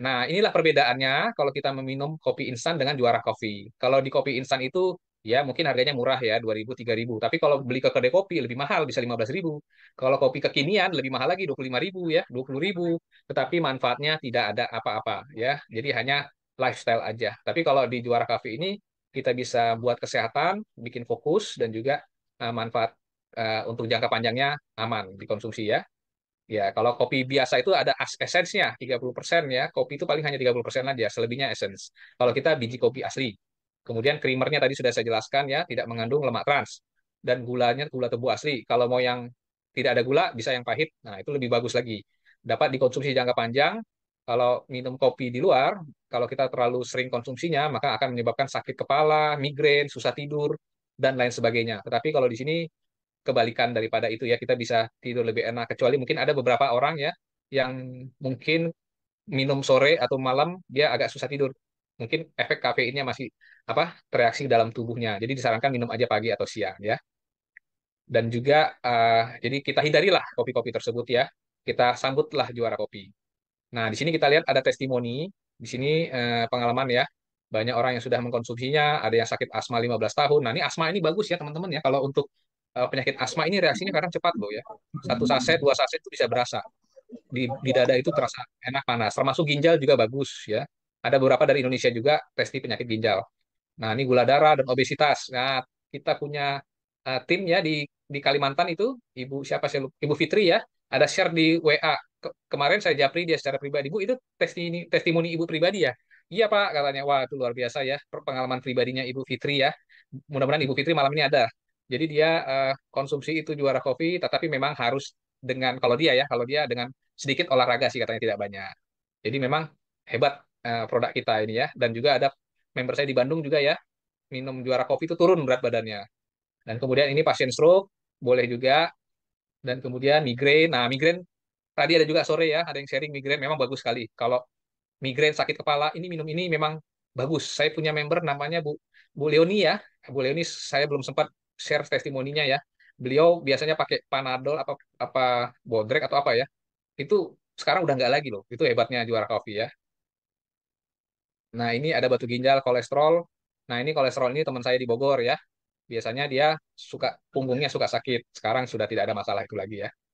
Nah, inilah perbedaannya kalau kita meminum kopi instan dengan juara kopi. Kalau di kopi instan itu ya mungkin harganya murah ya 2000 3000 tapi kalau beli ke kedai kopi lebih mahal bisa 15000 kalau kopi kekinian lebih mahal lagi 25000 ya 20000 tetapi manfaatnya tidak ada apa-apa ya jadi hanya lifestyle aja tapi kalau di juara kopi ini kita bisa buat kesehatan bikin fokus dan juga eh, manfaat eh, untuk jangka panjangnya aman dikonsumsi ya Ya, kalau kopi biasa itu ada esensnya 30% ya. Kopi itu paling hanya 30% aja, selebihnya essence. Kalau kita biji kopi asli. Kemudian creamernya tadi sudah saya jelaskan ya, tidak mengandung lemak trans. Dan gulanya gula tebu asli. Kalau mau yang tidak ada gula, bisa yang pahit. Nah, itu lebih bagus lagi. Dapat dikonsumsi jangka panjang. Kalau minum kopi di luar, kalau kita terlalu sering konsumsinya, maka akan menyebabkan sakit kepala, migrain, susah tidur, dan lain sebagainya. Tetapi kalau di sini kebalikan daripada itu ya kita bisa tidur lebih enak kecuali mungkin ada beberapa orang ya yang mungkin minum sore atau malam dia agak susah tidur mungkin efek kafeinnya masih apa tereaksi dalam tubuhnya jadi disarankan minum aja pagi atau siang ya dan juga uh, jadi kita hindarilah kopi-kopi tersebut ya kita sambutlah juara kopi nah di sini kita lihat ada testimoni di sini uh, pengalaman ya banyak orang yang sudah mengkonsumsinya, ada yang sakit asma 15 tahun. Nah, ini asma ini bagus ya, teman-teman ya. Kalau untuk uh, penyakit asma ini reaksinya kadang cepat loh ya. Satu saset, dua saset itu bisa berasa. Di, di dada itu terasa enak panas. Termasuk ginjal juga bagus ya. Ada beberapa dari Indonesia juga testi penyakit ginjal. Nah ini gula darah dan obesitas. Nah kita punya uh, tim ya di di Kalimantan itu ibu siapa sih ibu Fitri ya ada share di WA Ke, kemarin saya japri dia secara pribadi bu itu testimoni testimoni ibu pribadi ya Iya Pak, katanya. Wah, itu luar biasa ya pengalaman pribadinya Ibu Fitri ya. Mudah-mudahan Ibu Fitri malam ini ada jadi dia uh, konsumsi itu juara kopi, tetapi memang harus dengan kalau dia ya, kalau dia dengan sedikit olahraga sih katanya tidak banyak. Jadi memang hebat uh, produk kita ini ya. Dan juga ada member saya di Bandung juga ya, minum juara kopi itu turun berat badannya. Dan kemudian ini pasien stroke boleh juga. Dan kemudian migrain. Nah migrain tadi ada juga sore ya, ada yang sharing migrain memang bagus sekali. Kalau migrain sakit kepala ini minum ini memang bagus. Saya punya member namanya Bu Bu Leoni ya. Bu Leoni saya belum sempat share testimoninya ya. Beliau biasanya pakai panadol apa apa bodrek atau apa ya. Itu sekarang udah nggak lagi loh. Itu hebatnya juara kopi ya. Nah, ini ada batu ginjal, kolesterol. Nah, ini kolesterol ini teman saya di Bogor ya. Biasanya dia suka punggungnya suka sakit. Sekarang sudah tidak ada masalah itu lagi ya.